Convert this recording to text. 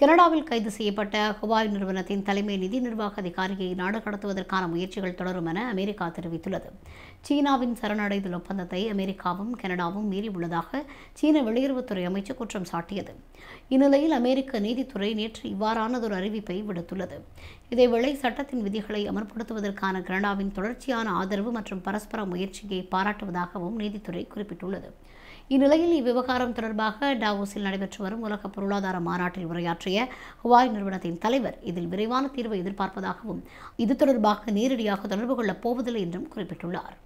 கனடாவில் கைது செய்யப்பட்ட ஹுவாய் நிறுவனத்தின் தலைமை நிதி நிர்வாக அதிகாரியை நாடு கடத்துவதற்கான முயற்சிகள் தொடரும் என அமெரிக்கா தெரிவித்துள்ளது சீனாவின் சரணடைதல் ஒப்பந்தத்தை அமெரிக்காவும் கனடாவும் மீறியுள்ளதாக சீன வெளியுறவுத்துறை அமைச்சர் குற்றம் சாட்டியது இந்நிலையில் அமெரிக்க நீதித்துறை நேற்று இவ்வாறானதொரு அறிவிப்பை விடுத்துள்ளது இதேவேளை சட்டத்தின் விதிகளை அமல்படுத்துவதற்கான கனடாவின் தொடர்ச்சியான ஆதரவு மற்றும் பரஸ்பர முயற்சியை பாராட்டுவதாகவும் நீதித்துறை குறிப்பிட்டுள்ளது இந்நிலையில் இவ்விவகாரம் தொடர்பாக டாவோஸில் நடைபெற்று வரும் உலக பொருளாதார மாநாட்டில் உரையாற்ற பணியாற்றிய ஹுவாய் நிறுவனத்தின் தலைவர் இதில் விரைவான தீர்வை எதிர்பார்ப்பதாகவும் இது தொடர்பாக நேரடியாக தொடர்பு கொள்ளப் போவதில்லை என்றும் குறிப்பிட்டுள்ளார்